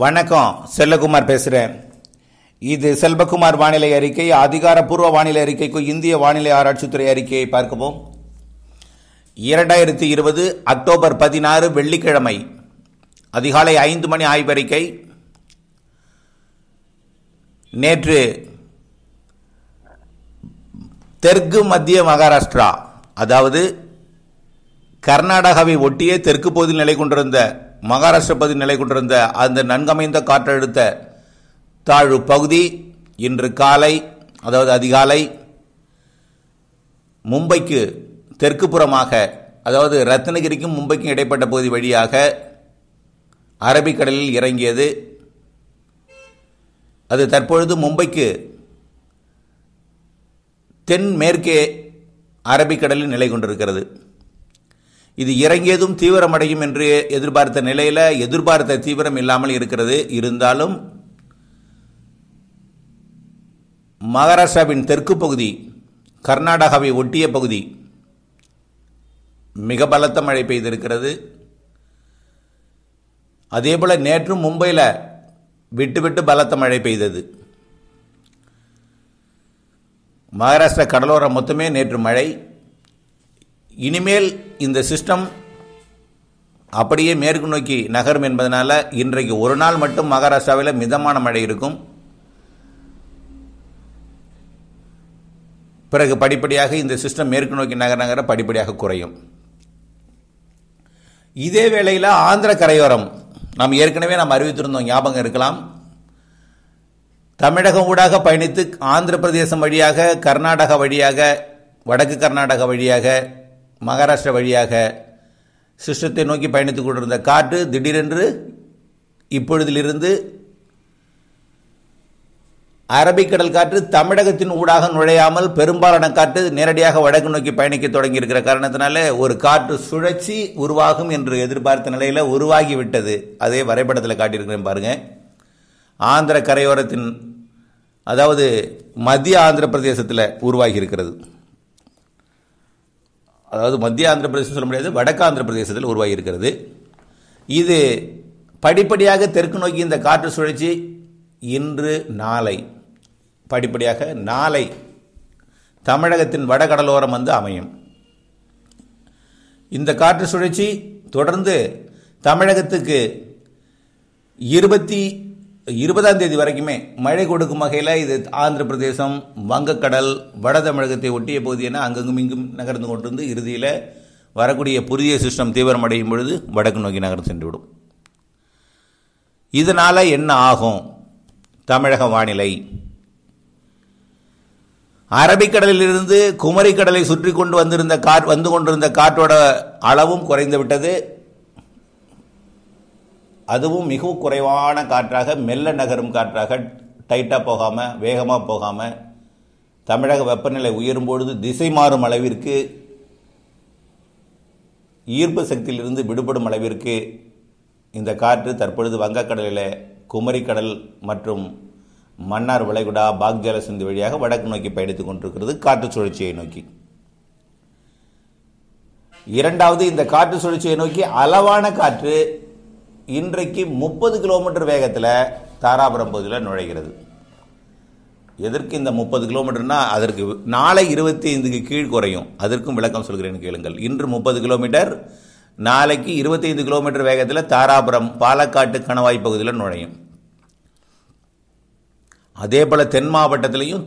வணக்கம் செல்லகுமார் பேசுகிறேன் இது செல்வகுமார் வானிலை அறிக்கை அதிகாரப்பூர்வ வானிலை அறிக்கைக்கு இந்திய வானிலை ஆராய்ச்சித்துறை அறிக்கையை பார்க்கவும் இரண்டாயிரத்தி இருபது அக்டோபர் பதினாறு வெள்ளிக்கிழமை அதிகாலை ஐந்து மணி ஆய்வறிக்கை நேற்று தெற்கு மத்திய மகாராஷ்டிரா அதாவது கர்நாடகாவை ஒட்டியே தெற்கு பகுதியில் நிலை கொண்டிருந்த மகாராஷ்டிர பகுதி நிலை கொண்டிருந்த அந்த நன்கமைந்த காற்றழுத்த தாழ்வு பகுதி இன்று காலை அதாவது அதிகாலை மும்பைக்கு தெற்கு புறமாக அதாவது ரத்னகிரிக்கும் மும்பைக்கும் இடைப்பட்ட பகுதி வழியாக அரபிக்கடலில் இறங்கியது அது தற்பொழுது மும்பைக்கு தென்மேற்கே அரபிக்கடலில் நிலை கொண்டிருக்கிறது இது இறங்கியதும் தீவிரமடையும் என்று எதிர்பார்த்த நிலையில் எதிர்பார்த்த தீவிரம் இல்லாமல் இருக்கிறது இருந்தாலும் மகாராஷ்டிராவின் தெற்கு பகுதி கர்நாடகாவை ஒட்டிய பகுதி மிக பலத்த மழை பெய்திருக்கிறது அதேபோல் நேற்றும் மும்பையில் விட்டு விட்டு பலத்த மழை பெய்தது மகாராஷ்டிரா கடலோரம் மொத்தமே நேற்று மழை இனிமேல் இந்த சிஸ்டம் அப்படியே மேற்கு நோக்கி நகரும் என்பதனால் இன்றைக்கு ஒரு நாள் மட்டும் மகாராஷ்டிராவில் மிதமான மழை இருக்கும் பிறகு படிப்படியாக இந்த சிஸ்டம் மேற்கு நோக்கி நகர நகர படிப்படியாக குறையும் இதே வேளையில் ஆந்திர கரையோரம் நாம் ஏற்கனவே நாம் அறிவித்திருந்தோம் ஞாபகம் இருக்கலாம் தமிழகம் ஊடாக பயணித்து ஆந்திர பிரதேசம் வழியாக கர்நாடகா வழியாக வடக்கு கர்நாடகா வழியாக மகாராஷ்டிரா வழியாக சிஸ்டத்தை நோக்கி பயணித்துக் கொண்டிருந்த காற்று திடீரென்று இப்பொழுதிலிருந்து அரபிக்கடல் காற்று தமிழகத்தின் ஊடாக நுழையாமல் பெரும்பாலான காற்று நேரடியாக வடக்கு நோக்கி பயணிக்க தொடங்கி இருக்கிற காரணத்தினால ஒரு காற்று சுழற்சி உருவாகும் என்று எதிர்பார்த்த நிலையில் உருவாகிவிட்டது அதே வரைபடத்தில் காட்டியிருக்கிறேன் பாருங்கள் ஆந்திர கரையோரத்தின் அதாவது மத்திய ஆந்திர பிரதேசத்தில் உருவாகி இருக்கிறது அதாவது மத்திய ஆந்திர பிரதேசம் சொல்ல முடியாது வடக்கு ஆந்திர பிரதேசத்தில் உருவாகி இருக்கிறது இது படிப்படியாக தெற்கு நோக்கி இந்த காற்று சுழற்சி இன்று நாளை படிப்படியாக நாளை தமிழகத்தின் வடகடலோரம் வந்து அமையும் இந்த காற்று சுழற்சி தொடர்ந்து தமிழகத்துக்கு இருபத்தி இருபதாம் தேதி வரைக்குமே மழை கொடுக்கும் வகையில் இது ஆந்திர பிரதேசம் வங்கக்கடல் வட தமிழகத்தை ஒட்டிய பகுதி என அங்கங்கும் இங்கும் நகர்ந்து கொண்டிருந்து இறுதியில் வரக்கூடிய புதிய சிஸ்டம் தீவிரமடையும் பொழுது வடக்கு நோக்கி நகர்ந்து சென்றுவிடும் இதனால் என்ன ஆகும் தமிழக வானிலை அரபிக்கடலிலிருந்து குமரிக்கடலை சுற்றி கொண்டு வந்திருந்த காற் வந்து கொண்டிருந்த காற்றோட அளவும் குறைந்து விட்டது அதுவும் மிகவும் குறைவான காற்றாக மெல்ல நகரும் காற்றாக டைட்டாக போகாமல் வேகமாக போகாமல் தமிழக வெப்பநிலை உயரும் பொழுது திசை மாறும் அளவிற்கு ஈர்ப்பு சக்தியிலிருந்து விடுபடும் அளவிற்கு இந்த காற்று தற்பொழுது வங்கக்கடலில் குமரிக்கடல் மற்றும் மன்னார் வளைகுடா பாக் ஜலசந்தி வழியாக வடக்கு நோக்கி பயணித்துக் கொண்டிருக்கிறது காற்று சுழற்சியை நோக்கி இரண்டாவது இந்த காற்று சுழற்சியை நோக்கி அளவான காற்று இன்றைக்கு முப்பது கிலோமீட்டர் வேகத்தில் தாராபுரம் பகுதியில் நுழைகிறது எதற்கு இந்த முப்பது கிலோமீட்டர்னால் அதற்கு நாளை இருபத்தி ஐந்துக்கு கீழ் குறையும் அதற்கும் விளக்கம் சொல்கிறேன் கேளுங்கள் இன்று முப்பது கிலோமீட்டர் நாளைக்கு இருபத்தைந்து கிலோமீட்டர் வேகத்தில் தாராபுரம் பாலக்காட்டு கணவாய் பகுதியில் நுழையும் அதே போல் தென் மாவட்டத்திலையும்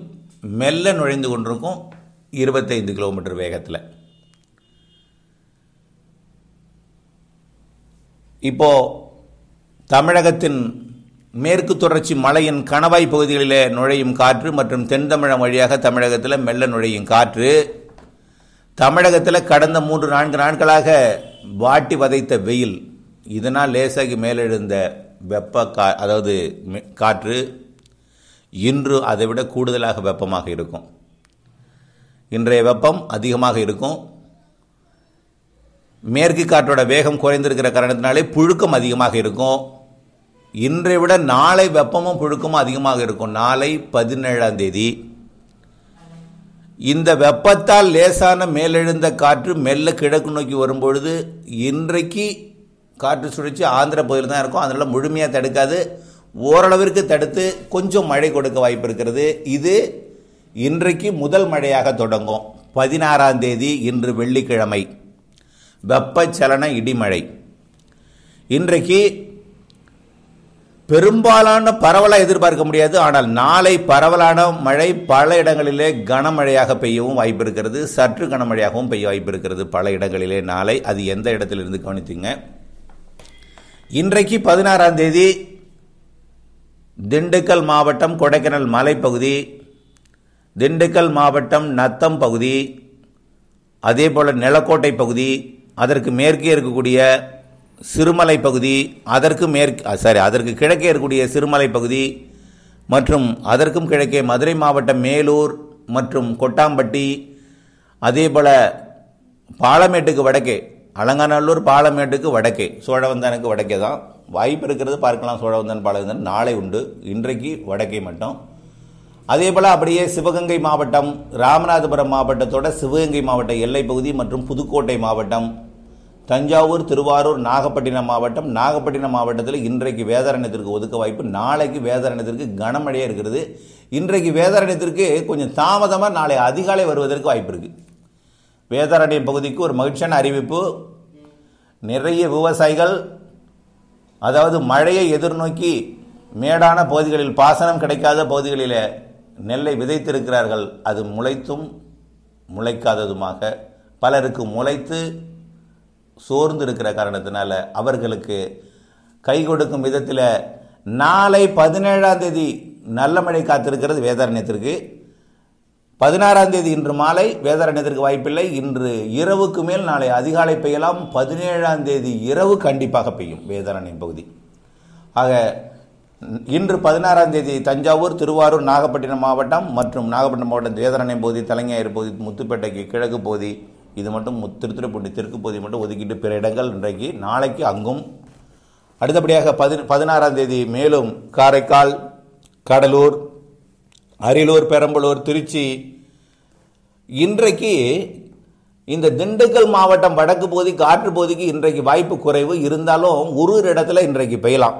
மெல்ல நுழைந்து கொண்டிருக்கும் இருபத்தைந்து கிலோமீட்டர் வேகத்தில் இப்போது தமிழகத்தின் மேற்கு தொடர்ச்சி மலையின் கணவாய் பகுதிகளில் நுழையும் காற்று மற்றும் தென் தமிழகம் வழியாக தமிழகத்தில் மெல்ல நுழையும் காற்று தமிழகத்தில் கடந்த மூன்று நான்கு நாட்களாக வாட்டி வதைத்த வெயில் இதனால் லேசாகி மேலெழுந்த வெப்ப கா அதாவது காற்று இன்று அதைவிட கூடுதலாக வெப்பமாக இருக்கும் இன்றைய வெப்பம் அதிகமாக இருக்கும் மேற்கு காற்றோட வேகம் குறைந்திருக்கிற காரணத்தினாலே புழுக்கம் அதிகமாக இருக்கும் இன்றை விட நாளை வெப்பமும் புழுக்கமும் அதிகமாக இருக்கும் நாளை பதினேழாம் தேதி இந்த வெப்பத்தால் லேசான மேலெழுந்த காற்று மெல்ல கிழக்கு நோக்கி வரும்பொழுது இன்றைக்கு காற்று சுழற்சி ஆந்திர பகுதியில் தான் இருக்கும் அதனால் முழுமையாக தடுக்காது ஓரளவிற்கு தடுத்து கொஞ்சம் மழை கொடுக்க வாய்ப்பு இருக்கிறது இது இன்றைக்கு முதல் மழையாக தொடங்கும் பதினாறாம் தேதி இன்று வெள்ளிக்கிழமை வெப்பச்சலன இடிமழை இன்றைக்கு பெரும்பாலான பரவலாக எதிர்பார்க்க முடியாது ஆனால் நாளை பரவலான மழை பல இடங்களிலே கனமழையாக பெய்யவும் வாய்ப்பு இருக்கிறது சற்று கனமழையாகவும் பெய்ய வாய்ப்பு இருக்கிறது பல இடங்களிலே நாளை அது எந்த இடத்திலிருந்து கவனித்துங்க இன்றைக்கு பதினாறாம் தேதி திண்டுக்கல் மாவட்டம் கொடைக்கானல் மலைப்பகுதி திண்டுக்கல் மாவட்டம் நத்தம் பகுதி அதே போல் நிலக்கோட்டை பகுதி அதற்கு மேற்கே இருக்கக்கூடிய சிறுமலை பகுதி அதற்கு மேற்கு சாரி அதற்கு கிழக்கே இருக்கக்கூடிய சிறுமலை பகுதி மற்றும் அதற்கும் கிழக்கே மதுரை மாவட்டம் மேலூர் மற்றும் கொட்டாம்பட்டி அதேபோல் பாலமேட்டுக்கு வடக்கே அலங்காநல்லூர் பாலமேட்டுக்கு வடக்கே சோழவந்தனுக்கு வடக்கே தான் வாய்ப்பு இருக்கிறது பார்க்கலாம் சோழவந்தன் பாலவந்தன் நாளை உண்டு இன்றைக்கு வடக்கே மட்டும் அதே போல் அப்படியே சிவகங்கை மாவட்டம் ராமநாதபுரம் மாவட்டத்தோட சிவகங்கை மாவட்ட எல்லைப்பகுதி மற்றும் புதுக்கோட்டை மாவட்டம் தஞ்சாவூர் திருவாரூர் நாகப்பட்டினம் மாவட்டம் நாகப்பட்டினம் மாவட்டத்தில் இன்றைக்கு வேதாரண்யத்திற்கு ஒதுக்க வாய்ப்பு நாளைக்கு வேதாரண்யத்திற்கு கனமழையாக இருக்கிறது இன்றைக்கு வேதாரண்யத்திற்கு கொஞ்சம் தாமதமாக நாளை அதிகாலை வருவதற்கு வாய்ப்பு இருக்குது வேதாரண்யம் பகுதிக்கு ஒரு மகிழ்ச்சியான அறிவிப்பு நிறைய விவசாயிகள் அதாவது மழையை எதிர்நோக்கி மேடான பகுதிகளில் பாசனம் கிடைக்காத பகுதிகளில் நெல்லை விதைத்திருக்கிறார்கள் அது முளைத்தும் முளைக்காததுமாக பலருக்கு முளைத்து சோர்ந்து இருக்கிற காரணத்தினால அவர்களுக்கு கை கொடுக்கும் விதத்தில் நாளை பதினேழாம் தேதி நல்ல மழை காத்திருக்கிறது வேதாரண்யத்திற்கு பதினாறாம் தேதி இன்று மாலை வேதாரண்யத்திற்கு வாய்ப்பில்லை இன்று இரவுக்கு மேல் நாளை அதிகாலை பெய்யலாம் பதினேழாம் தேதி இரவு கண்டிப்பாக பெய்யும் வேதாரண்யம் பகுதி ஆக இன்று பதினாறாம் தேதி தஞ்சாவூர் திருவாரூர் நாகப்பட்டினம் மாவட்டம் மற்றும் நாகப்பட்டினம் மாவட்டம் வேதாரண்யம் பகுதி தலைஞாயிறு பகுதி முத்துப்பேட்டைக்கு கிழக்கு பகுதி இது மட்டும் திருத்துறைப்பூண்டி தெற்கு பகுதி மட்டும் ஒதுக்கிட்டு பிற இடங்கள் இன்றைக்கு நாளைக்கு அங்கும் அடுத்தபடியாக பதி பதினாறாம் தேதி மேலும் காரைக்கால் கடலூர் அரியலூர் பெரம்பலூர் திருச்சி இன்றைக்கு இந்த திண்டுக்கல் மாவட்டம் வடக்கு பகுதி காற்று பகுதிக்கு இன்றைக்கு வாய்ப்பு குறைவு இருந்தாலும் ஒரு ஒரு இடத்துல இன்றைக்கு பெய்யலாம்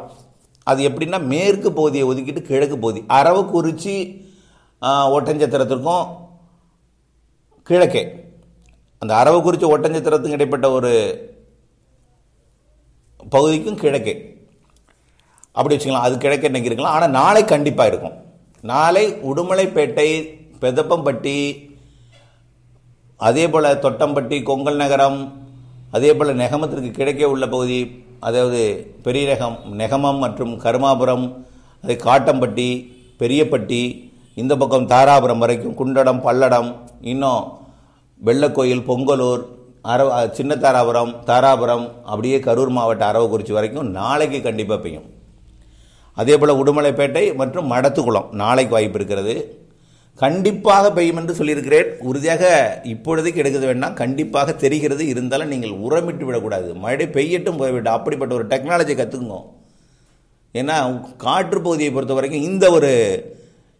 அது எப்படின்னா மேற்கு பகுதியை ஒதுக்கிட்டு கிழக்கு பகுதி அரவக்குறிச்சி ஒட்டஞ்சத்திரத்திற்கும் கிழக்கே அந்த அரவக்குறிச்சி ஒட்டஞ்சத்திரத்துக்கு இடைப்பட்ட ஒரு பகுதிக்கும் கிழக்கே அப்படி வச்சுக்கலாம் அது கிழக்கே இன்றைக்கி இருக்கலாம் ஆனால் நாளை கண்டிப்பாக இருக்கும் நாளை உடுமலைப்பேட்டை பெதப்பம்பட்டி அதே போல் தொட்டம்பட்டி கொங்கல் நகரம் அதே போல் நெகமத்திற்கு கிழக்கே உள்ள பகுதி அதாவது பெரிய நெகம் நெகமம் மற்றும் கருமாபுரம் அது காட்டம்பட்டி பெரியப்பட்டி இந்த பக்கம் தாராபுரம் வரைக்கும் குண்டடம் பல்லடம் இன்னும் வெள்ளக்கோயில் பொங்கலூர் அரவ சின்ன தாராபுரம் தாராபுரம் அப்படியே கரூர் மாவட்ட அரவக்குறிச்சி வரைக்கும் நாளைக்கு கண்டிப்பாக பெய்யும் அதே போல் உடுமலைப்பேட்டை மற்றும் மடத்துக்குளம் நாளைக்கு வாய்ப்பு இருக்கிறது கண்டிப்பாக பெய்யும் என்று சொல்லியிருக்கிறேன் உறுதியாக இப்பொழுதுக்கு கிடைக்கிறது வேண்டாம் கண்டிப்பாக தெரிகிறது இருந்தாலும் நீங்கள் உரமிட்டு விடக்கூடாது மழை பெய்யட்டும் போய்விட்டு அப்படிப்பட்ட ஒரு டெக்னாலஜி கற்றுக்குங்க ஏன்னா காற்று பகுதியை பொறுத்த வரைக்கும் இந்த ஒரு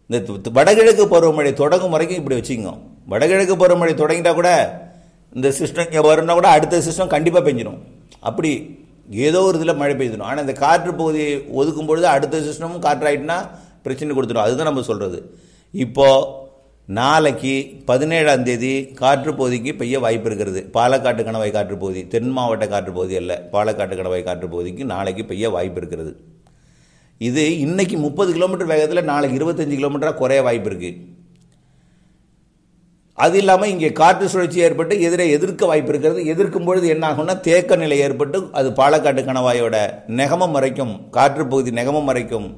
இந்த வடகிழக்கு பருவமழை தொடங்கும் வரைக்கும் இப்படி வச்சுக்கோங்க வடகிழக்கு பருவமழை தொடங்கிட்டா கூட இந்த சிஸ்டம் இங்கே வரும்னா கூட அடுத்த சிஸ்டம் கண்டிப்பாக பெஞ்சிடும் அப்படி ஏதோ ஒரு இதில் மழை பெய்திடும் ஆனால் இந்த காற்று பகுதியை ஒதுக்கும் பொழுது அடுத்த சிஸ்டமும் காற்றாயிட்டுனா பிரச்சனை கொடுத்துடும் அதுதான் நம்ம சொல்கிறது இப்போது நாளைக்கு பதினேழாம் தேதி காற்று பகுதிக்கு பெய்ய வாய்ப்பு இருக்கிறது பாலக்காட்டு கணவாய் காற்று பகுதி தென் மாவட்ட காற்று பகுதி அல்ல பாலக்காட்டு கணவாய் காற்று பகுதிக்கு நாளைக்கு பெய்ய வாய்ப்பு இருக்கிறது இது இன்றைக்கி முப்பது கிலோமீட்டர் வேகத்தில் நாளைக்கு இருபத்தஞ்சி கிலோமீட்டராக குறைய வாய்ப்பு இருக்குது அது இல்லாமல் இங்கே காற்று சுழற்சி ஏற்பட்டு எதிரே எதிர்க்க வாய்ப்பு இருக்கிறது எதிர்க்கும் பொழுது என்ன ஆகும்னா தேக்க நிலை ஏற்பட்டு அது பாலக்காட்டு கணவாயோட நெகமம் வரைக்கும் காற்று பகுதி நெகமம் வரைக்கும்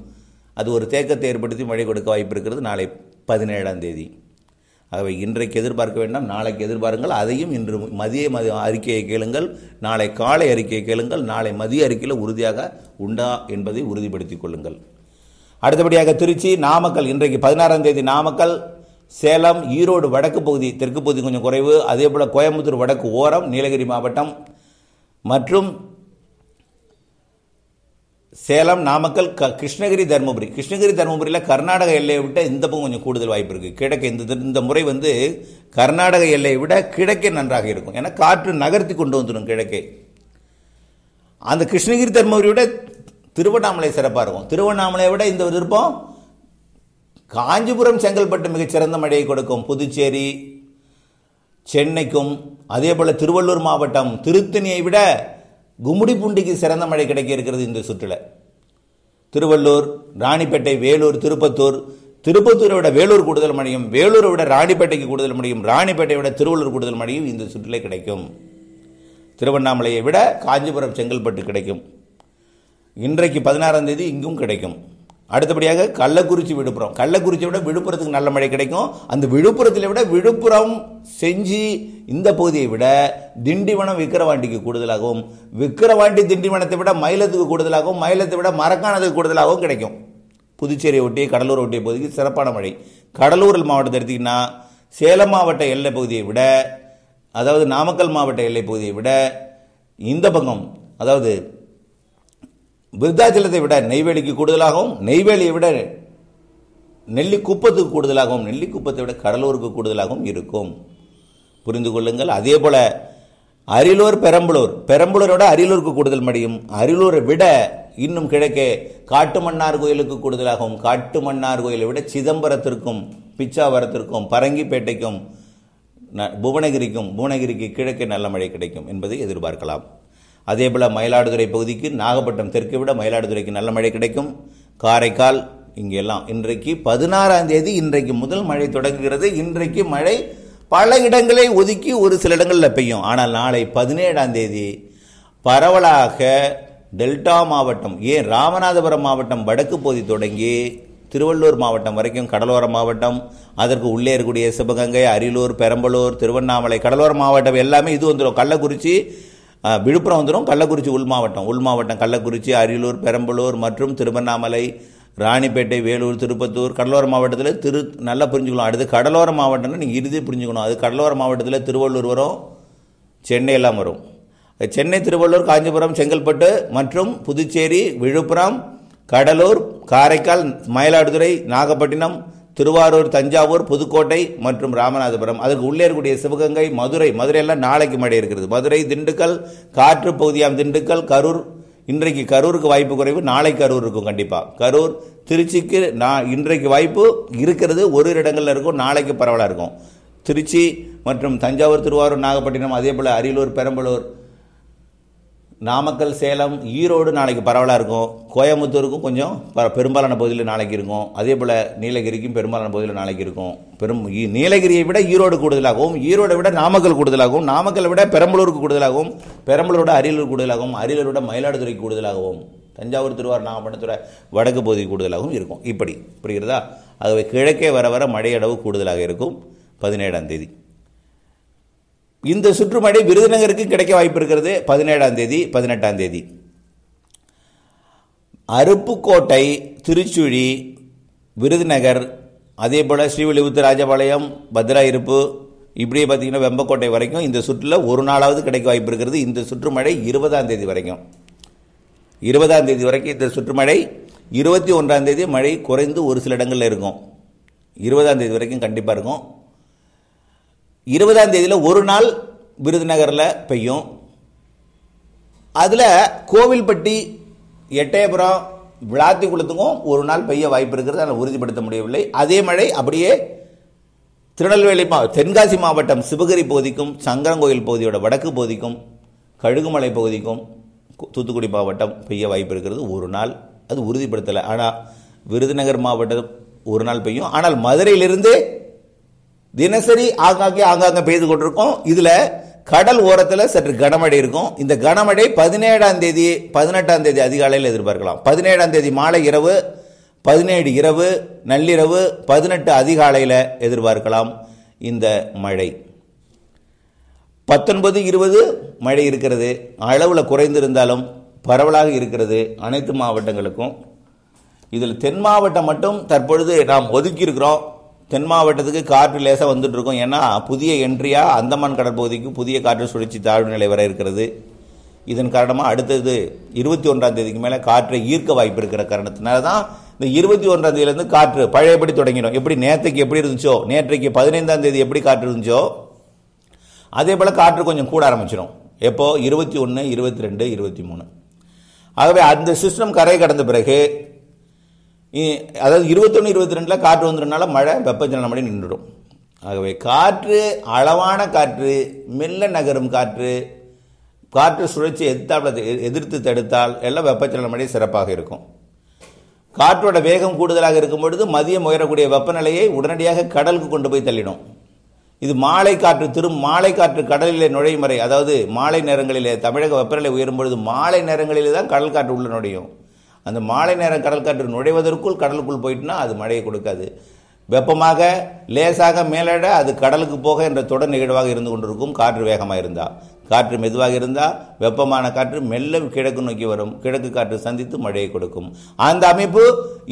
அது ஒரு தேக்கத்தை ஏற்படுத்தி மழை கொடுக்க வாய்ப்பு இருக்கிறது நாளை பதினேழாம் தேதி ஆகவே இன்றைக்கு எதிர்பார்க்க வேண்டாம் நாளைக்கு எதிர்பாருங்கள் அதையும் இன்று மதிய மதிய அறிக்கையை கேளுங்கள் நாளை காலை அறிக்கையை கேளுங்கள் நாளை மதிய அறிக்கையில் உறுதியாக உண்டா என்பதை உறுதிப்படுத்திக் கொள்ளுங்கள் அடுத்தபடியாக திருச்சி நாமக்கல் இன்றைக்கு பதினாறாம் தேதி நாமக்கல் சேலம் ஈரோடு வடக்கு பகுதி தெற்கு பகுதி கொஞ்சம் குறைவு அதே போல் கோயம்புத்தூர் வடக்கு ஓரம் நீலகிரி மாவட்டம் மற்றும் சேலம் நாமக்கல் க கிருஷ்ணகிரி தருமபுரி கிருஷ்ணகிரி தருமபுரியில் கர்நாடக எல்லையை விட இந்த பக்கம் கொஞ்சம் கூடுதல் வாய்ப்பு இருக்குது கிழக்க இந்த இந்த முறை வந்து கர்நாடக எல்லையை விட கிழக்கே நன்றாக இருக்கும் ஏன்னா காற்று நகர்த்தி கொண்டு வந்துடும் கிழக்கே அந்த கிருஷ்ணகிரி தருமபுரியோட விட திருவண்ணாமலை சிறப்பாக இருக்கும் திருவண்ணாமலையை விட இந்த விருப்பம் காஞ்சிபுரம் செங்கல்பட்டு மிகச்சிறந்த மழையை கொடுக்கும் புதுச்சேரி சென்னைக்கும் அதே போல் திருவள்ளூர் மாவட்டம் திருத்தணியை விட கும்முடிப்பூண்டிக்கு சிறந்த மழை கிடைக்க இருக்கிறது இந்த சுற்றில் திருவள்ளூர் ராணிப்பேட்டை வேலூர் திருப்பத்தூர் திருப்பத்தூரை விட வேலூர் கூடுதல் மழையும் வேலூரை விட ராணிப்பேட்டைக்கு கூடுதல் மழையும் ராணிப்பேட்டையை விட திருவள்ளூர் கூடுதல் மழையும் இந்த சுற்றிலே கிடைக்கும் திருவண்ணாமலையை விட காஞ்சிபுரம் செங்கல்பட்டு கிடைக்கும் இன்றைக்கு பதினாறாம் தேதி இங்கும் கிடைக்கும் அடுத்தபடியாக கள்ளக்குறிச்சி விழுப்புரம் கள்ளக்குறிச்சியை விட விழுப்புரத்துக்கு நல்ல மழை கிடைக்கும் அந்த விழுப்புரத்தில் விட விழுப்புரம் செஞ்சி இந்த பகுதியை விட திண்டிவனம் விக்கிரவாண்டிக்கு கூடுதலாகவும் விக்கிரவாண்டி திண்டிவனத்தை விட மயிலத்துக்கு கூடுதலாகவும் மயிலத்தை விட மரக்கானதுக்கு கூடுதலாகவும் கிடைக்கும் புதுச்சேரியை ஒட்டி கடலூர் ஒட்டிய பகுதிக்கு சிறப்பான மழை கடலூர் மாவட்டத்தை எடுத்திங்கன்னா சேலம் மாவட்ட எல்லை பகுதியை விட அதாவது நாமக்கல் மாவட்ட எல்லை பகுதியை விட இந்த பக்கம் அதாவது விருத்தாச்சலத்தை விட நெய்வேலிக்கு கூடுதலாகவும் நெய்வேலியை விட நெல்லிக்குப்பத்துக்கு கூடுதலாகவும் நெல்லிக்குப்பத்தை விட கடலூருக்கு கூடுதலாகவும் இருக்கும் புரிந்து கொள்ளுங்கள் அதே போல அரியலூர் பெரம்பலூர் பெரம்பலூரை விட அரியலூருக்கு கூடுதல் மடியும் அரியலூரை விட இன்னும் கிழக்கே காட்டுமன்னார் கோயிலுக்கு கூடுதலாகவும் காட்டுமன்னார் கோயிலை விட சிதம்பரத்திற்கும் பிச்சாவரத்திற்கும் பரங்கிப்பேட்டைக்கும் புவனகிரிக்கும் புவனகிரிக்கு கிழக்கே நல்ல மழை கிடைக்கும் என்பதை எதிர்பார்க்கலாம் அதேபோல் மயிலாடுதுறை பகுதிக்கு நாகப்பட்டினம் தெற்கு விட மயிலாடுதுறைக்கு நல்ல மழை கிடைக்கும் காரைக்கால் இங்கெல்லாம் இன்றைக்கு பதினாறாம் தேதி இன்றைக்கு முதல் மழை தொடங்குகிறது இன்றைக்கு மழை பல இடங்களை ஒதுக்கி ஒரு சில இடங்களில் பெய்யும் ஆனால் நாளை பதினேழாம் தேதி பரவலாக டெல்டா மாவட்டம் ஏன் ராமநாதபுரம் மாவட்டம் வடக்கு பகுதி தொடங்கி திருவள்ளூர் மாவட்டம் வரைக்கும் கடலோர மாவட்டம் அதற்கு உள்ளே இருக்கக்கூடிய சிவகங்கை அரியலூர் பெரம்பலூர் திருவண்ணாமலை கடலோர மாவட்டம் எல்லாமே இது வந்துடும் கள்ளக்குறிச்சி விழுப்புரம் வந்துடும் கள்ளக்குறிச்சி உள் மாவட்டம் உள் மாவட்டம் கள்ளக்குறிச்சி அரியலூர் பெரம்பலூர் மற்றும் திருவண்ணாமலை ராணிப்பேட்டை வேலூர் திருப்பத்தூர் கடலோர மாவட்டத்தில் திரு நல்லா புரிஞ்சுக்கணும் அடுத்து கடலோர மாவட்டம்னா நீங்கள் இறுதி புரிஞ்சுக்கணும் அது கடலோர மாவட்டத்தில் திருவள்ளூர் வரும் சென்னையெல்லாம் வரும் சென்னை திருவள்ளூர் காஞ்சிபுரம் செங்கல்பட்டு மற்றும் புதுச்சேரி விழுப்புரம் கடலூர் காரைக்கால் மயிலாடுதுறை நாகப்பட்டினம் திருவாரூர் தஞ்சாவூர் புதுக்கோட்டை மற்றும் ராமநாதபுரம் அதற்கு உள்ளே இருக்கக்கூடிய சிவகங்கை மதுரை எல்லாம் நாளைக்கு மழை இருக்கிறது மதுரை திண்டுக்கல் காற்று பகுதியாம் திண்டுக்கல் கரூர் இன்றைக்கு கரூருக்கு வாய்ப்பு குறைவு நாளை கரூர் இருக்கும் கண்டிப்பாக கரூர் திருச்சிக்கு நான் இன்றைக்கு வாய்ப்பு இருக்கிறது ஒரு இடங்களில் இருக்கும் நாளைக்கு பரவலாக இருக்கும் திருச்சி மற்றும் தஞ்சாவூர் திருவாரூர் நாகப்பட்டினம் அதே போல் அரியலூர் பெரம்பலூர் நாமக்கல் சேலம் ஈரோடு நாளைக்கு பரவலாக இருக்கும் கோயம்புத்தூருக்கும் கொஞ்சம் பெரும்பாலான பகுதியில் நாளைக்கு இருக்கும் அதே போல் நீலகிரிக்கும் பெரும்பாலான பகுதியில் நாளைக்கு இருக்கும் பெரும் நீலகிரியை விட ஈரோடு கூடுதலாகவும் ஈரோடை விட நாமக்கல் கூடுதலாகவும் நாமக்கலை விட பெரம்பலூருக்கு கூடுதலாகவும் பெரம்பலூரோட அரியலூர் கூடுதலாகவும் அரியலூரோட மயிலாடுதுறை கூடுதலாகவும் தஞ்சாவூர் திருவாரூர் நாகப்பட்டினத்துறை வடக்கு பகுதி கூடுதலாகவும் இருக்கும் இப்படி புரிகிறதா ஆகவே கிழக்கே வர வர மழையளவு கூடுதலாக இருக்கும் பதினேழாம் தேதி இந்த சுற்றுமடை விருதுநகருக்கு கிடைக்க வாய்ப்பு இருக்கிறது பதினேழாம் தேதி பதினெட்டாம் தேதி அருப்புக்கோட்டை திருச்சுழி விருதுநகர் அதே போல் ஸ்ரீவில்லிபுத்து ராஜபாளையம் இருப்பு இப்படியே பார்த்தீங்கன்னா வெம்பக்கோட்டை வரைக்கும் இந்த சுற்றில் ஒரு நாளாவது கிடைக்க வாய்ப்பு இருக்கிறது இந்த சுற்றுமழை இருபதாம் தேதி வரைக்கும் இருபதாம் தேதி வரைக்கும் இந்த சுற்றுமழை இருபத்தி ஒன்றாம் தேதி மழை குறைந்து ஒரு சில இடங்களில் இருக்கும் இருபதாம் தேதி வரைக்கும் கண்டிப்பாக இருக்கும் இருபதாம் தேதியில் ஒரு நாள் விருதுநகரில் பெய்யும் அதில் கோவில்பட்டி எட்டயபுரம் விளாத்திக்குளத்துக்கும் ஒரு நாள் பெய்ய வாய்ப்பு இருக்கிறது அதை உறுதிப்படுத்த முடியவில்லை அதே மழை அப்படியே திருநெல்வேலி மா தென்காசி மாவட்டம் சிவகிரி பகுதிக்கும் சங்கரங்கோயில் பகுதியோட வடக்கு பகுதிக்கும் கழுகுமலை பகுதிக்கும் தூத்துக்குடி மாவட்டம் பெய்ய வாய்ப்பு இருக்கிறது ஒரு நாள் அது உறுதிப்படுத்தலை ஆனால் விருதுநகர் மாவட்டம் ஒரு நாள் பெய்யும் ஆனால் மதுரையிலிருந்து தினசரி ஆங்காங்கே ஆங்காங்கே பெய்து கொண்டிருக்கோம் இதில் கடல் ஓரத்தில் சற்று கனமழை இருக்கும் இந்த கனமழை பதினேழாம் தேதி பதினெட்டாம் தேதி அதிகாலையில் எதிர்பார்க்கலாம் பதினேழாம் தேதி மாலை இரவு பதினேழு இரவு நள்ளிரவு பதினெட்டு அதிகாலையில் எதிர்பார்க்கலாம் இந்த மழை பத்தொன்பது இருபது மழை இருக்கிறது அளவில் குறைந்திருந்தாலும் பரவலாக இருக்கிறது அனைத்து மாவட்டங்களுக்கும் இதில் தென் மாவட்டம் மட்டும் தற்பொழுது நாம் ஒதுக்கியிருக்கிறோம் தென் மாவட்டத்துக்கு காற்று லேசாக வந்துட்டு இருக்கும் ஏன்னா புதிய என்ட்ரியாக அந்தமான் கடற்பகுதிக்கு புதிய காற்று சுழற்சி தாழ்வு நிலை வர இருக்கிறது இதன் காரணமாக அடுத்தது இருபத்தி ஒன்றாம் தேதிக்கு மேலே காற்றை ஈர்க்க வாய்ப்பு இருக்கிற காரணத்தினால தான் இந்த இருபத்தி ஒன்றாம் தேதியிலேருந்து காற்று பழையபடி தொடங்கிடும் எப்படி நேற்றுக்கு எப்படி இருந்துச்சோ நேற்றைக்கு பதினைந்தாம் தேதி எப்படி காற்று இருந்துச்சோ அதே போல் காற்று கொஞ்சம் கூட ஆரம்பிச்சிடும் எப்போது இருபத்தி ஒன்று இருபத்தி ரெண்டு இருபத்தி மூணு ஆகவே அந்த சிஸ்டம் கரை கடந்த பிறகு அதாவது இருபத்தொன்று இருபத்தி ரெண்டில் காற்று வந்துடுறதுனால மழை வெப்பச்சலன மழை நின்றுடும் ஆகவே காற்று அளவான காற்று மெல்ல நகரும் காற்று காற்று சுழற்சி எதிர்த்தாப்பில் எதிர்த்து தடுத்தால் எல்லாம் வெப்பச்சலன மழை சிறப்பாக இருக்கும் காற்றோட வேகம் கூடுதலாக இருக்கும் பொழுது மதியம் உயரக்கூடிய வெப்பநிலையை உடனடியாக கடலுக்கு கொண்டு போய் தள்ளிடும் இது மாலை காற்று திரும் மாலை காற்று கடலிலே நுழையும் வரை அதாவது மாலை நேரங்களிலே தமிழக வெப்பநிலை உயரும் பொழுது மாலை நேரங்களிலே தான் கடல் காற்று உள்ள நுழையும் அந்த மாலை நேரம் கடல் காற்று நுழைவதற்குள் கடலுக்குள் போயிட்டுனா அது மழையை கொடுக்காது வெப்பமாக லேசாக மேலிட அது கடலுக்கு போக என்ற தொடர் நிகழ்வாக இருந்து கொண்டிருக்கும் காற்று வேகமாக இருந்தால் காற்று மெதுவாக இருந்தால் வெப்பமான காற்று மெல்ல கிழக்கு நோக்கி வரும் கிழக்கு காற்று சந்தித்து மழையை கொடுக்கும் அந்த அமைப்பு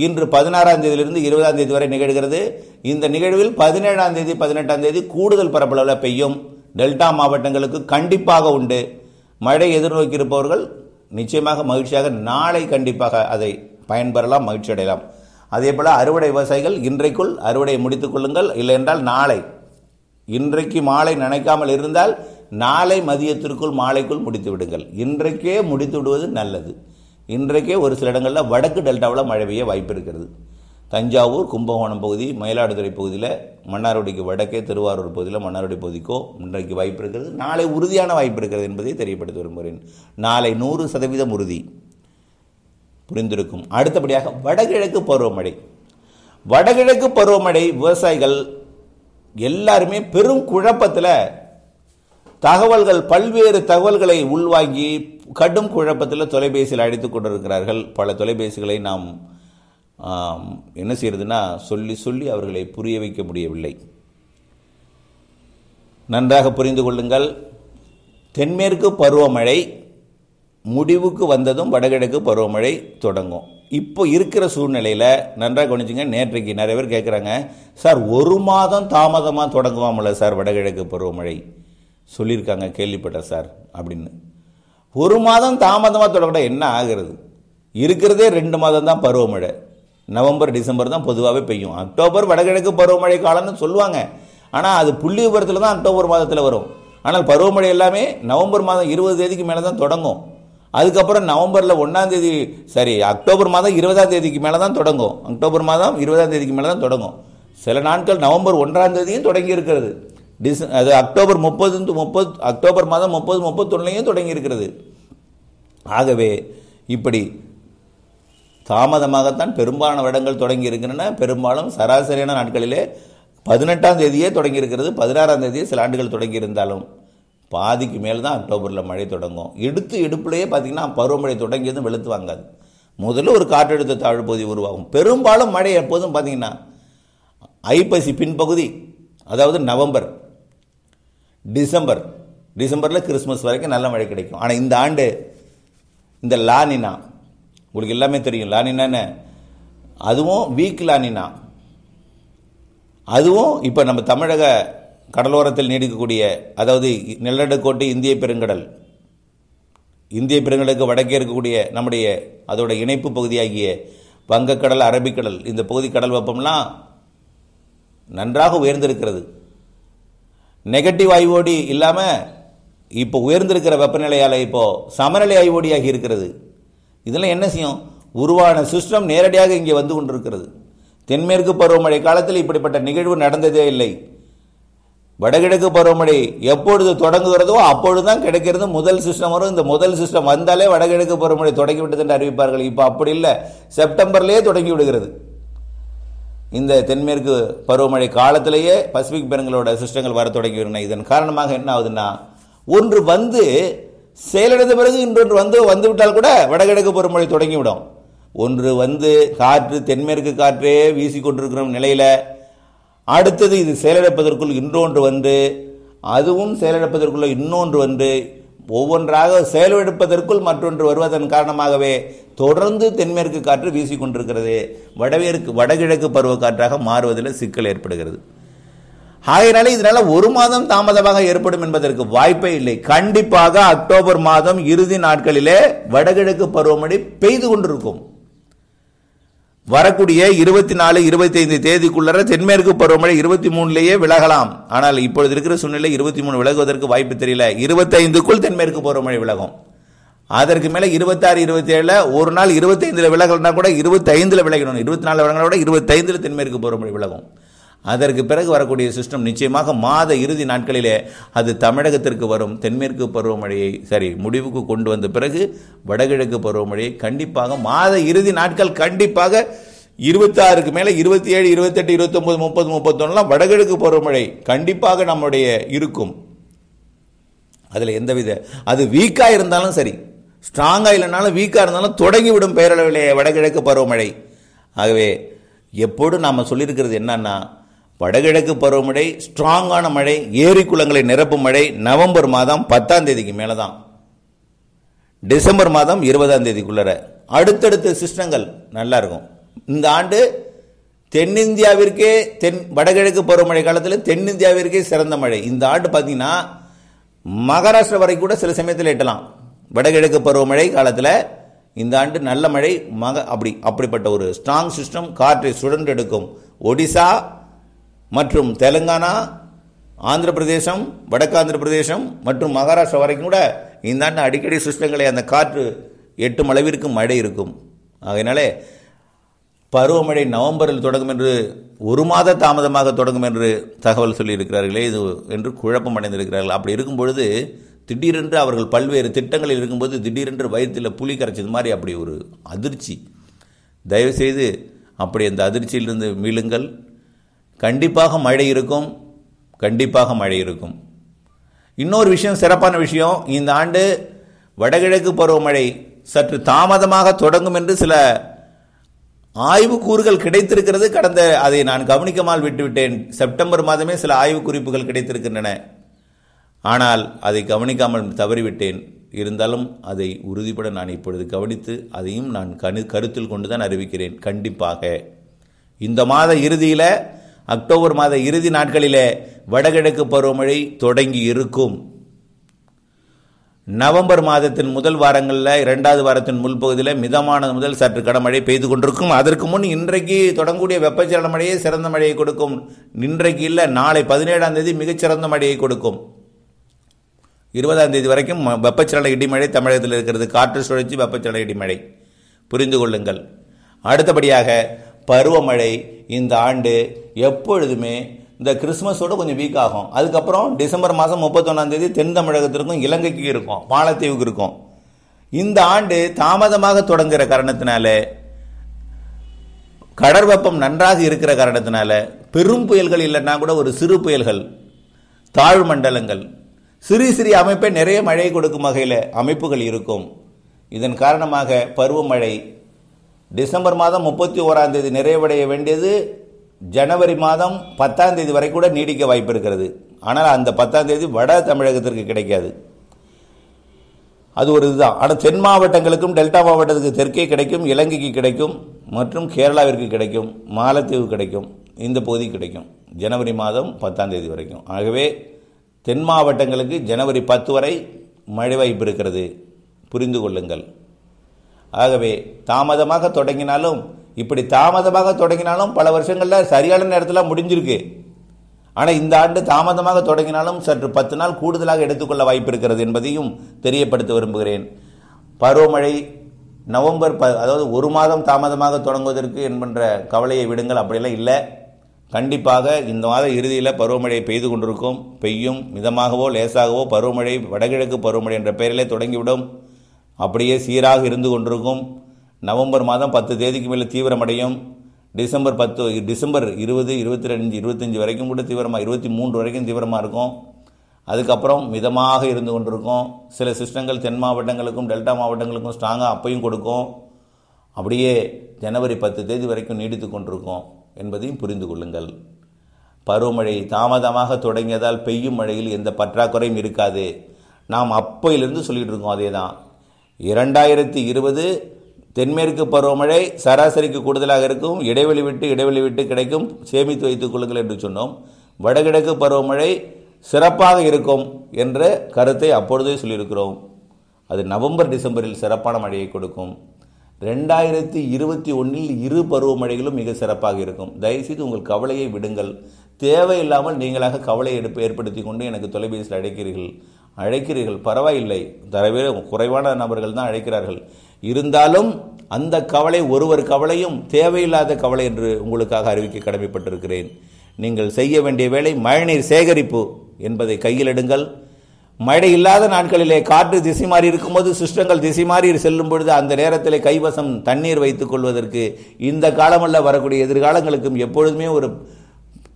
இன்று பதினாறாம் தேதியிலிருந்து இருபதாம் தேதி வரை நிகழ்கிறது இந்த நிகழ்வில் பதினேழாம் தேதி பதினெட்டாம் தேதி கூடுதல் பரப்பளவில் பெய்யும் டெல்டா மாவட்டங்களுக்கு கண்டிப்பாக உண்டு மழை எதிர்நோக்கி இருப்பவர்கள் நிச்சயமாக மகிழ்ச்சியாக நாளை கண்டிப்பாக அதை பயன்பெறலாம் மகிழ்ச்சி அடையலாம் அதே போல் அறுவடை விவசாயிகள் இன்றைக்குள் அறுவடையை முடித்துக்கொள்ளுங்கள் இல்லை என்றால் நாளை இன்றைக்கு மாலை நினைக்காமல் இருந்தால் நாளை மதியத்திற்குள் மாலைக்குள் முடித்து விடுங்கள் இன்றைக்கே முடித்து விடுவது நல்லது இன்றைக்கே ஒரு சில இடங்களில் வடக்கு டெல்டாவில் மழை பெய்ய வாய்ப்பு இருக்கிறது தஞ்சாவூர் கும்பகோணம் பகுதி மயிலாடுதுறை பகுதியில் மன்னாரோடிக்கு வடக்கே திருவாரூர் பகுதியில் மன்னாரோடி பகுதிக்கோ இன்றைக்கு வாய்ப்பு இருக்கிறது நாளை உறுதியான வாய்ப்பு இருக்கிறது என்பதை தெரியப்படுத்த விரும்புகிறேன் நாளை நூறு சதவீதம் உறுதி புரிந்திருக்கும் அடுத்தபடியாக வடகிழக்கு பருவமழை வடகிழக்கு பருவமழை விவசாயிகள் எல்லாருமே பெரும் குழப்பத்தில் தகவல்கள் பல்வேறு தகவல்களை உள்வாங்கி கடும் குழப்பத்தில் தொலைபேசியில் அழைத்து கொண்டிருக்கிறார்கள் பல தொலைபேசிகளை நாம் என்ன செய்யறதுனா சொல்லி சொல்லி அவர்களை புரிய வைக்க முடியவில்லை நன்றாக புரிந்து கொள்ளுங்கள் தென்மேற்கு பருவமழை முடிவுக்கு வந்ததும் வடகிழக்கு பருவமழை தொடங்கும் இப்போ இருக்கிற சூழ்நிலையில் நன்றாக கவனிச்சுங்க நேற்றைக்கு நிறைய பேர் கேட்குறாங்க சார் ஒரு மாதம் தாமதமாக தொடங்குவாமல சார் வடகிழக்கு பருவமழை சொல்லியிருக்காங்க கேள்விப்பட்டேன் சார் அப்படின்னு ஒரு மாதம் தாமதமாக தொடங்கினா என்ன ஆகிறது இருக்கிறதே ரெண்டு மாதம் தான் பருவமழை நவம்பர் டிசம்பர் தான் பொதுவாகவே பெய்யும் அக்டோபர் வடகிழக்கு பருவமழை காலம்னு சொல்லுவாங்க ஆனால் அது புள்ளி விபரத்தில் தான் அக்டோபர் மாதத்தில் வரும் ஆனால் பருவமழை எல்லாமே நவம்பர் மாதம் இருபது தேதிக்கு மேலே தான் தொடங்கும் அதுக்கப்புறம் நவம்பரில் ஒன்றாம் தேதி சரி அக்டோபர் மாதம் இருபதாம் தேதிக்கு மேலே தான் தொடங்கும் அக்டோபர் மாதம் இருபதாம் தேதிக்கு மேலே தான் தொடங்கும் சில நாட்கள் நவம்பர் ஒன்றாம் தேதியும் தொடங்கி இருக்கிறது டிச அது அக்டோபர் முப்பது முப்பது அக்டோபர் மாதம் முப்பது முப்பத்தொன்னுலையும் தொடங்கி இருக்கிறது ஆகவே இப்படி தாமதமாகத்தான் பெரும்பாலான இடங்கள் தொடங்கி இருக்கின்றன பெரும்பாலும் சராசரியான நாட்களிலே பதினெட்டாம் தேதியே தொடங்கி இருக்கிறது பதினாறாம் தேதியே சில ஆண்டுகள் தொடங்கி இருந்தாலும் பாதிக்கு மேல் தான் அக்டோபரில் மழை தொடங்கும் எடுத்து எடுப்புலேயே பார்த்தீங்கன்னா பருவமழை தொடங்கியதும் வெளுத்து வாங்காது முதல்ல ஒரு காற்றழுத்த தாழ்வு பகுதி உருவாகும் பெரும்பாலும் மழை எப்போதும் பார்த்தீங்கன்னா ஐப்பசி பின்பகுதி அதாவது நவம்பர் டிசம்பர் டிசம்பரில் கிறிஸ்மஸ் வரைக்கும் நல்ல மழை கிடைக்கும் ஆனால் இந்த ஆண்டு இந்த லானினா உங்களுக்கு எல்லாமே தெரியும் லானினான்னு அதுவும் வீக் லானினா அதுவும் இப்போ நம்ம தமிழக கடலோரத்தில் நீடிக்கக்கூடிய அதாவது நிலநடுக்கோட்டு இந்திய பெருங்கடல் இந்திய பெருங்கடலுக்கு வடக்கே இருக்கக்கூடிய நம்முடைய அதோட இணைப்பு பகுதியாகிய வங்கக்கடல் அரபிக்கடல் இந்த பகுதி கடல் வெப்பம்லாம் நன்றாக உயர்ந்திருக்கிறது நெகட்டிவ் ஐவோடி இல்லாமல் இப்போ உயர்ந்திருக்கிற வெப்பநிலையால் இப்போது சமநிலை ஐவோடியாகி இருக்கிறது இதெல்லாம் என்ன செய்யும் உருவான சிஸ்டம் நேரடியாக இங்கே வந்து கொண்டிருக்கிறது தென்மேற்கு பருவமழை காலத்தில் இப்படிப்பட்ட நிகழ்வு நடந்ததே இல்லை வடகிழக்கு பருவமழை எப்பொழுது தொடங்குகிறதோ அப்பொழுதுதான் கிடைக்கிறது முதல் சிஸ்டம் வரும் இந்த முதல் சிஸ்டம் வந்தாலே வடகிழக்கு பருவமழை தொடங்கிவிட்டது என்று அறிவிப்பார்கள் இப்போ அப்படி இல்லை செப்டம்பர்லேயே தொடங்கி விடுகிறது இந்த தென்மேற்கு பருவமழை காலத்திலேயே பசிபிக் பெருங்களோட சிஸ்டங்கள் வர தொடங்கி இதன் காரணமாக என்ன ஆகுதுன்னா ஒன்று வந்து செயலடைந்த பிறகு இன்றொன்று வந்து வந்துவிட்டால் கூட வடகிழக்கு பருவமழை தொடங்கிவிடும் ஒன்று வந்து காற்று தென்மேற்கு காற்றே வீசிக்கொண்டிருக்கிற நிலையில் அடுத்தது இது செயலிழப்பதற்குள் இன்னொன்று வந்து அதுவும் செயலிழப்பதற்குள்ள இன்னொன்று வந்து ஒவ்வொன்றாக செயலிழப்பதற்குள் மற்றொன்று வருவதன் காரணமாகவே தொடர்ந்து தென்மேற்கு காற்று வீசிக்கொண்டிருக்கிறது வடமேற்கு வடகிழக்கு பருவ காற்றாக மாறுவதில் சிக்கல் ஏற்படுகிறது ஆகையினால இதனால ஒரு மாதம் தாமதமாக ஏற்படும் என்பதற்கு வாய்ப்பே இல்லை கண்டிப்பாக அக்டோபர் மாதம் இறுதி நாட்களிலே வடகிழக்கு பருவமழை பெய்து கொண்டிருக்கும் வரக்கூடிய இருபத்தி நாலு இருபத்தி ஐந்து தேதிக்குள்ள தென்மேற்கு பருவமழை இருபத்தி மூணுலேயே விலகலாம் ஆனால் இப்பொழுது இருக்கிற சூழ்நிலை இருபத்தி மூணு விலகுவதற்கு வாய்ப்பு தெரியல இருபத்தைந்துக்குள் தென்மேற்கு பருவமழை விலகும் அதற்கு மேலே இருபத்தாறு இருபத்தி ஏழில் ஒரு நாள் இருபத்தைந்தில் விலகலன்னா கூட இருபத்தைந்தில் விலகணும் இருபத்தி நாலு விலகினா கூட இருபத்தைந்தில் தென்மேற்கு பருவமழை விலகும் அதற்கு பிறகு வரக்கூடிய சிஸ்டம் நிச்சயமாக மாத இறுதி நாட்களிலே அது தமிழகத்திற்கு வரும் தென்மேற்கு பருவமழையை சரி முடிவுக்கு கொண்டு வந்த பிறகு வடகிழக்கு பருவமழையை கண்டிப்பாக மாத இறுதி நாட்கள் கண்டிப்பாக இருபத்தாறுக்கு மேலே இருபத்தி ஏழு இருபத்தெட்டு இருபத்தொம்பது முப்பது முப்பத்தொன்னுலாம் வடகிழக்கு பருவமழை கண்டிப்பாக நம்முடைய இருக்கும் அதில் எந்தவித அது வீக்காக இருந்தாலும் சரி ஸ்ட்ராங்காக இல்லைனாலும் வீக்காக இருந்தாலும் தொடங்கிவிடும் பேரளவிலேயே வடகிழக்கு பருவமழை ஆகவே எப்போதும் நாம் சொல்லியிருக்கிறது என்னன்னா வடகிழக்கு பருவமழை ஸ்ட்ராங்கான மழை ஏரி குளங்களை நிரப்பும் மழை நவம்பர் மாதம் பத்தாம் தேதிக்கு மேலே தான் டிசம்பர் மாதம் இருபதாம் தேதிக்குள்ளே அடுத்தடுத்த சிஸ்டங்கள் நல்லா இருக்கும் இந்த ஆண்டு தென்னிந்தியாவிற்கே தென் வடகிழக்கு பருவமழை காலத்தில் தென்னிந்தியாவிற்கே சிறந்த மழை இந்த ஆண்டு பார்த்தீங்கன்னா மகாராஷ்டிரா வரை கூட சில சமயத்தில் எட்டலாம் வடகிழக்கு பருவமழை காலத்தில் இந்த ஆண்டு நல்ல மழை மக அப்படி அப்படிப்பட்ட ஒரு ஸ்ட்ராங் சிஸ்டம் காற்றை சுழன்றெடுக்கும் ஒடிசா மற்றும் தெலுங்கானா ஆந்திர பிரதேசம் வடக்கு ஆந்திர பிரதேசம் மற்றும் மகாராஷ்டிரா வரைக்கும் கூட இந்த ஆண்டு அடிக்கடி சிஸ்டங்களை அந்த காற்று எட்டும் அளவிற்கு மழை இருக்கும் அதனாலே பருவமழை நவம்பரில் தொடங்கும் என்று ஒரு மாத தாமதமாக தொடங்கும் என்று தகவல் சொல்லியிருக்கிறார்களே இது என்று குழப்பம் அடைந்திருக்கிறார்கள் அப்படி இருக்கும் பொழுது திடீரென்று அவர்கள் பல்வேறு திட்டங்களில் இருக்கும்போது திடீரென்று வயிற்றில் புலி கரைச்சது மாதிரி அப்படி ஒரு அதிர்ச்சி தயவுசெய்து அப்படி அந்த அதிர்ச்சியிலிருந்து மீளுங்கள் கண்டிப்பாக மழை இருக்கும் கண்டிப்பாக மழை இருக்கும் இன்னொரு விஷயம் சிறப்பான விஷயம் இந்த ஆண்டு வடகிழக்கு பருவமழை சற்று தாமதமாக தொடங்கும் என்று சில ஆய்வு கூறுகள் கிடைத்திருக்கிறது கடந்த அதை நான் கவனிக்காமல் விட்டுவிட்டேன் செப்டம்பர் மாதமே சில ஆய்வு குறிப்புகள் கிடைத்திருக்கின்றன ஆனால் அதை கவனிக்காமல் தவறிவிட்டேன் இருந்தாலும் அதை உறுதிப்பட நான் இப்பொழுது கவனித்து அதையும் நான் கணு கருத்தில் கொண்டு தான் அறிவிக்கிறேன் கண்டிப்பாக இந்த மாத இறுதியில் அக்டோபர் மாத இறுதி நாட்களிலே வடகிழக்கு பருவமழை தொடங்கி இருக்கும் நவம்பர் மாதத்தின் முதல் வாரங்களில் இரண்டாவது வாரத்தின் முன்பகுதியில் மிதமான முதல் சற்று கனமழை பெய்து கொண்டிருக்கும் அதற்கு முன் இன்றைக்கு தொடங்கக்கூடிய வெப்பச்சலன மழையே சிறந்த மழையை கொடுக்கும் இன்றைக்கு இல்லை நாளை பதினேழாம் தேதி மிகச்சிறந்த மழையை கொடுக்கும் இருபதாம் தேதி வரைக்கும் வெப்பச்சலன இடிமழை தமிழகத்தில் இருக்கிறது காற்று சுழற்சி வெப்பச்சலன இடிமழை புரிந்து கொள்ளுங்கள் அடுத்தபடியாக பருவமழை இந்த ஆண்டு எப்பொழுதுமே இந்த கிறிஸ்மஸோட கொஞ்சம் வீக் ஆகும் அதுக்கப்புறம் டிசம்பர் மாதம் தேதி தென் தமிழகத்திற்கும் இலங்கைக்கு இருக்கும் மாலத்தீவுக்கு இருக்கும் இந்த ஆண்டு தாமதமாக தொடங்குகிற காரணத்தினால கடற்வெப்பம் நன்றாக இருக்கிற காரணத்தினால பெரும் புயல்கள் இல்லைன்னா கூட ஒரு சிறு புயல்கள் தாழ் மண்டலங்கள் சிறிய சிறிய அமைப்பை நிறைய மழை கொடுக்கும் வகையில் அமைப்புகள் இருக்கும் இதன் காரணமாக பருவமழை டிசம்பர் மாதம் முப்பத்தி ஓராம் தேதி நிறைவடைய வேண்டியது ஜனவரி மாதம் பத்தாம் தேதி வரை கூட நீடிக்க வாய்ப்பு இருக்கிறது ஆனால் அந்த பத்தாம் தேதி வட தமிழகத்திற்கு கிடைக்காது அது ஒரு இதுதான் ஆனால் தென் மாவட்டங்களுக்கும் டெல்டா மாவட்டத்துக்கு தெற்கே கிடைக்கும் இலங்கைக்கு கிடைக்கும் மற்றும் கேரளாவிற்கு கிடைக்கும் மாலத்தீவு கிடைக்கும் இந்த பகுதி கிடைக்கும் ஜனவரி மாதம் பத்தாம் தேதி வரைக்கும் ஆகவே தென் மாவட்டங்களுக்கு ஜனவரி பத்து வரை மழை வாய்ப்பு இருக்கிறது புரிந்து கொள்ளுங்கள் ஆகவே தாமதமாக தொடங்கினாலும் இப்படி தாமதமாக தொடங்கினாலும் பல வருஷங்களில் சரியான நேரத்தில் முடிஞ்சிருக்கு ஆனால் இந்த ஆண்டு தாமதமாக தொடங்கினாலும் சற்று பத்து நாள் கூடுதலாக எடுத்துக்கொள்ள வாய்ப்பு இருக்கிறது என்பதையும் தெரியப்படுத்த விரும்புகிறேன் பருவமழை நவம்பர் ப அதாவது ஒரு மாதம் தாமதமாக தொடங்குவதற்கு என்பன்ற கவலையை விடுங்கள் அப்படியெல்லாம் இல்லை கண்டிப்பாக இந்த மாத இறுதியில் பருவமழை பெய்து கொண்டிருக்கும் பெய்யும் மிதமாகவோ லேசாகவோ பருவமழை வடகிழக்கு பருவமழை என்ற பெயரிலே தொடங்கிவிடும் அப்படியே சீராக இருந்து கொண்டிருக்கும் நவம்பர் மாதம் பத்து தேதிக்கு மேலே தீவிரமடையும் டிசம்பர் பத்து டிசம்பர் இருபது இருபத்தி ரெண்டு இருபத்தஞ்சி வரைக்கும் கூட தீவிரமாக இருபத்தி மூன்று வரைக்கும் தீவிரமாக இருக்கும் அதுக்கப்புறம் மிதமாக இருந்து கொண்டிருக்கும் சில சிஸ்டங்கள் தென் மாவட்டங்களுக்கும் டெல்டா மாவட்டங்களுக்கும் ஸ்ட்ராங்காக அப்பையும் கொடுக்கும் அப்படியே ஜனவரி பத்து தேதி வரைக்கும் நீடித்து கொண்டிருக்கும் என்பதையும் புரிந்து கொள்ளுங்கள் பருவமழை தாமதமாக தொடங்கியதால் பெய்யும் மழையில் எந்த பற்றாக்குறையும் இருக்காது நாம் அப்பையிலிருந்து சொல்லிகிட்டு இருக்கோம் அதே தான் இரண்டாயிரத்தி இருபது தென்மேற்கு பருவமழை சராசரிக்கு கூடுதலாக இருக்கும் இடைவெளி விட்டு இடைவெளி விட்டு கிடைக்கும் சேமித்து வைத்துக் கொள்ளுங்கள் என்று சொன்னோம் வடகிழக்கு பருவமழை சிறப்பாக இருக்கும் என்ற கருத்தை அப்பொழுதே சொல்லியிருக்கிறோம் அது நவம்பர் டிசம்பரில் சிறப்பான மழையை கொடுக்கும் ரெண்டாயிரத்தி இருபத்தி ஒன்றில் இரு பருவமழைகளும் மிக சிறப்பாக இருக்கும் தயவுசெய்து உங்கள் கவலையை விடுங்கள் தேவையில்லாமல் நீங்களாக கவலை எடுப்பு ஏற்படுத்தி கொண்டு எனக்கு தொலைபேசியில் அடைக்கிறீர்கள் அழைக்கிறீர்கள் பரவாயில்லை தரவே குறைவான நபர்கள் தான் அழைக்கிறார்கள் இருந்தாலும் அந்த கவலை ஒருவர் கவலையும் தேவையில்லாத கவலை என்று உங்களுக்காக அறிவிக்க கடமைப்பட்டிருக்கிறேன் நீங்கள் செய்ய வேண்டிய வேலை மழைநீர் சேகரிப்பு என்பதை கையில் எடுங்கள் மழை இல்லாத நாட்களிலே காற்று திசை மாறி இருக்கும்போது சிஸ்டங்கள் திசை மாறி செல்லும் பொழுது அந்த நேரத்தில் கைவசம் தண்ணீர் வைத்துக் கொள்வதற்கு இந்த காலமல்ல வரக்கூடிய எதிர்காலங்களுக்கும் எப்பொழுதுமே ஒரு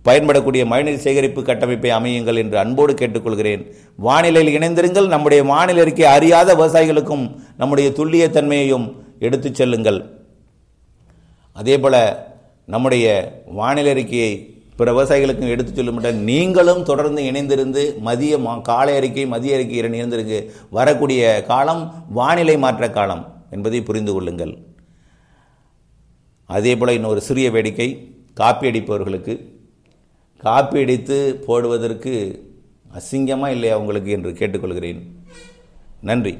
பயன்படக்கூடிய மழைநீர் சேகரிப்பு கட்டமைப்பை அமையுங்கள் என்று அன்போடு கேட்டுக்கொள்கிறேன் வானிலையில் இணைந்திருங்கள் நம்முடைய வானிலை அறிக்கை அறியாத விவசாயிகளுக்கும் நம்முடைய துல்லியத்தன்மையையும் எடுத்துச் செல்லுங்கள் அதேபோல் நம்முடைய வானிலை அறிக்கையை பிற விவசாயிகளுக்கும் எடுத்துச் சொல்ல நீங்களும் தொடர்ந்து இணைந்திருந்து மதிய மா காலை அறிக்கை மதிய அறிக்கை இரண்டு இணைந்திருக்கு வரக்கூடிய காலம் வானிலை மாற்ற காலம் என்பதை புரிந்து கொள்ளுங்கள் அதே போல் இன்னொரு சிறிய வேடிக்கை காப்பி அடிப்பவர்களுக்கு காப்பி அடித்து போடுவதற்கு அசிங்கமாக இல்லையா உங்களுக்கு என்று கேட்டுக்கொள்கிறேன் நன்றி